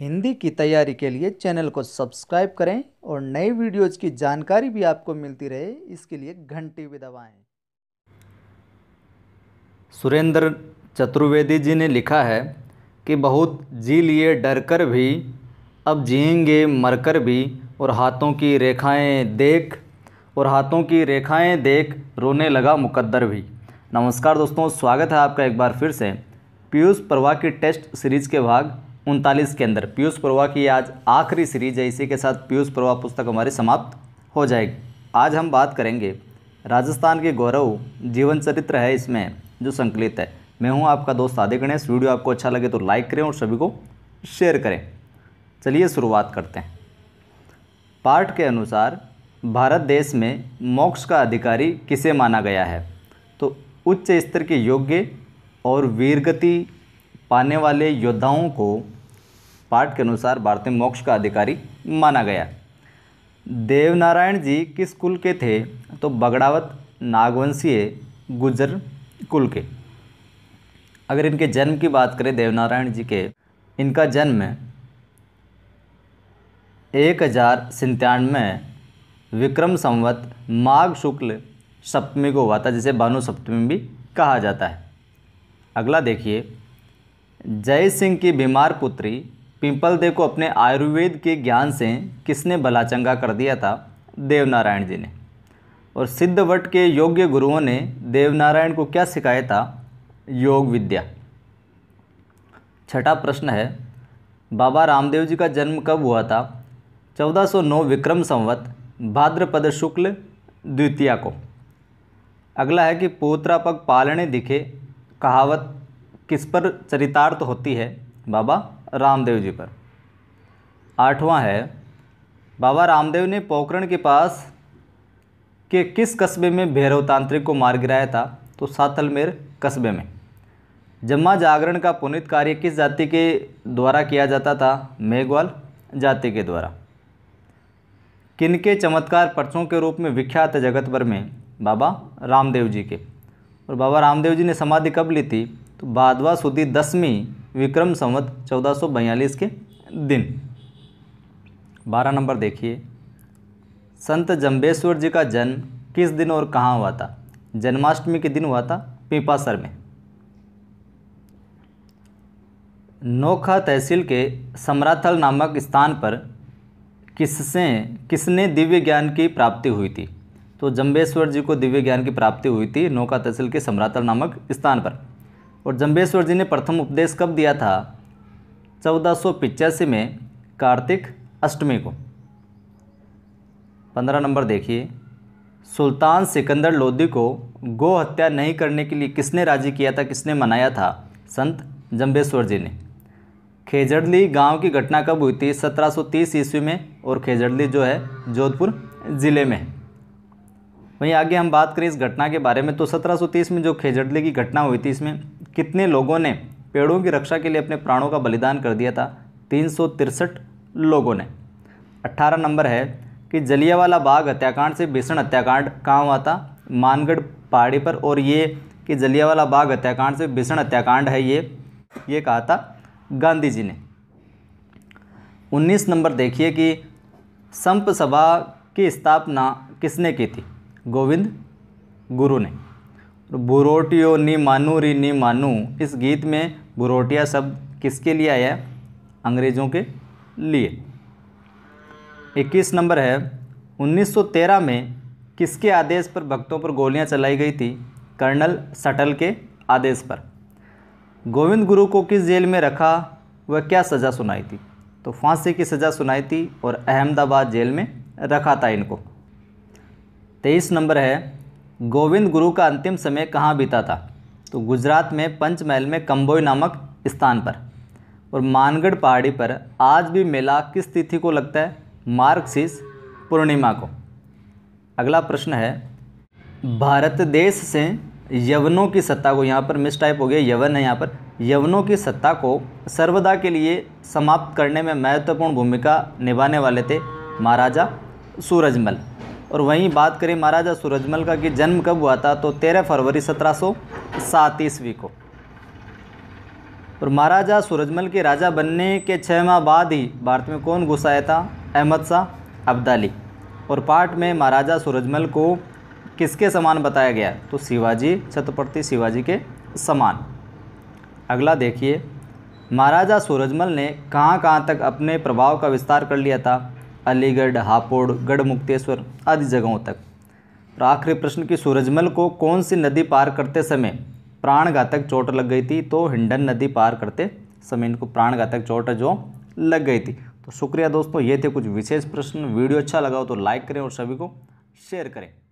हिंदी की तैयारी के लिए चैनल को सब्सक्राइब करें और नए वीडियोज़ की जानकारी भी आपको मिलती रहे इसके लिए घंटी भी दबाएँ सुरेंद्र चतुर्वेदी जी ने लिखा है कि बहुत जी लिए डर कर भी अब जिएंगे मर कर भी और हाथों की रेखाएं देख और हाथों की रेखाएं देख रोने लगा मुकद्दर भी नमस्कार दोस्तों स्वागत है आपका एक बार फिर से पीयूष परवा की टेस्ट सीरीज़ के भाग उनतालीस के अंदर पीयूष प्रवाह की आज आखिरी सीरीज है इसी के साथ पीयूष प्रवाह पुस्तक हमारी समाप्त हो जाएगी आज हम बात करेंगे राजस्थान के गौरव जीवन चरित्र है इसमें जो संकलित है मैं हूं आपका दोस्त आदि गणेश वीडियो आपको अच्छा लगे तो लाइक करें और सभी को शेयर करें चलिए शुरुआत करते हैं पाठ के अनुसार भारत देश में मोक्ष का अधिकारी किसे माना गया है तो उच्च स्तर के योग्य और वीरगति पाने वाले योद्धाओं को पाठ के अनुसार भारतीय मोक्ष का अधिकारी माना गया देवनारायण जी किस कुल के थे तो बगड़ावत नागवंशीय गुजर कुल के अगर इनके जन्म की बात करें देवनारायण जी के इनका जन्म एक हज़ार सन्तानवे विक्रम संवत माघ शुक्ल सप्तमी को हुआ था जिसे भानु सप्तमी भी कहा जाता है अगला देखिए जय सिंह की बीमार पुत्री पिंपल देव को अपने आयुर्वेद के ज्ञान से किसने भला चंगा कर दिया था देवनारायण जी ने और सिद्धवट के योग्य गुरुओं ने देवनारायण को क्या सिखाया था योग विद्या छठा प्रश्न है बाबा रामदेव जी का जन्म कब हुआ था 1409 विक्रम संवत भाद्रपद शुक्ल द्वितीय को अगला है कि पोत्रा पग पालने दिखे कहावत किस पर चरितार्थ होती है बाबा रामदेव जी पर आठवां है बाबा रामदेव ने पोखरण के पास के किस कस्बे में भैरव तांत्रिक को मार गिराया था तो सातलमेर कस्बे में जम्मा जागरण का पुनित कार्य किस जाति के द्वारा किया जाता था मेघवाल जाति के द्वारा किनके चमत्कार पर्चों के रूप में विख्यात है जगत भर में बाबा रामदेव जी के और बाबा रामदेव जी ने समाधि कब ली थी तो बादवा सुदी दसवीं विक्रम संवत 1442 के दिन बारह नंबर देखिए संत जम्बेश्वर जी का जन्म किस दिन और कहाँ हुआ था जन्माष्टमी के दिन हुआ था पीपासर में नोखा तहसील के सम्राथल नामक स्थान पर किससे किसने दिव्य ज्ञान की प्राप्ति हुई थी तो जम्बेश्वर जी को दिव्य ज्ञान की प्राप्ति हुई थी नोखा तहसील के सम्राथल नामक स्थान पर और जम्बेश्वर जी ने प्रथम उपदेश कब दिया था चौदह में कार्तिक अष्टमी को पंद्रह नंबर देखिए सुल्तान सिकंदर लोधी को गो हत्या नहीं करने के लिए किसने राजी किया था किसने मनाया था संत जम्बेश्वर जी ने खेजड़ली गांव की घटना कब हुई थी 1730 ईस्वी में और खेजड़ली जो है जोधपुर ज़िले में वहीं आगे हम बात करें इस घटना के बारे में तो 1730 में जो खेजड़ली की घटना हुई थी इसमें कितने लोगों ने पेड़ों की रक्षा के लिए अपने प्राणों का बलिदान कर दिया था तीन लोगों ने अट्ठारह नंबर है कि जलियावाला बाग हत्याकांड से भीषण हत्याकांड कहाँ हुआ था मानगढ़ पहाड़ी पर और ये कि जलियावाला बाग हत्याकांड से भीषण हत्याकांड है ये ये कहा था गांधी जी ने 19 नंबर देखिए कि संप सभा की स्थापना किसने की थी गोविंद गुरु ने बुरोटियो नी मानू री नी मानू इस गीत में बुरोटिया शब्द किसके लिए आया है अंग्रेज़ों के लिए इक्कीस नंबर है 1913 में किसके आदेश पर भक्तों पर गोलियां चलाई गई थी कर्नल सटल के आदेश पर गोविंद गुरु को किस जेल में रखा वह क्या सज़ा सुनाई थी तो फांसी की सज़ा सुनाई थी और अहमदाबाद जेल में रखा था इनको तेईस नंबर है गोविंद गुरु का अंतिम समय कहाँ बीता था तो गुजरात में पंचमहल में कम्बोई नामक स्थान पर और मानगढ़ पहाड़ी पर आज भी मेला किस तिथि को लगता है मार्गशीर्ष पूर्णिमा को अगला प्रश्न है भारत देश से यवनों की सत्ता को यहाँ पर मिस टाइप हो गया यवन है यहाँ पर यवनों की सत्ता को सर्वदा के लिए समाप्त करने में महत्वपूर्ण भूमिका निभाने वाले थे महाराजा सूरजमल और वहीं बात करें महाराजा सूरजमल का कि जन्म कब हुआ था तो 13 फरवरी सत्रह सौ सात ईस्वी को और महाराजा सूरजमल के राजा बनने के छः माह बाद ही भारत में कौन घुसाया आया था अहमद शाह अब्दाली और पाठ में महाराजा सूरजमल को किसके समान बताया गया तो शिवाजी छत्रपति शिवाजी के समान अगला देखिए महाराजा सूरजमल ने कहाँ कहाँ तक अपने प्रभाव का विस्तार कर लिया था अलीगढ़ हापुड़ गढ़ मुक्तेश्वर आदि जगहों तक और आखिरी प्रश्न की सूरजमल को कौन सी नदी पार करते समय प्राणघातक चोट लग गई थी तो हिंडन नदी पार करते समय इनको प्राणघातक चोट जो लग गई थी तो शुक्रिया दोस्तों ये थे कुछ विशेष प्रश्न वीडियो अच्छा लगा हो तो लाइक करें और सभी को शेयर करें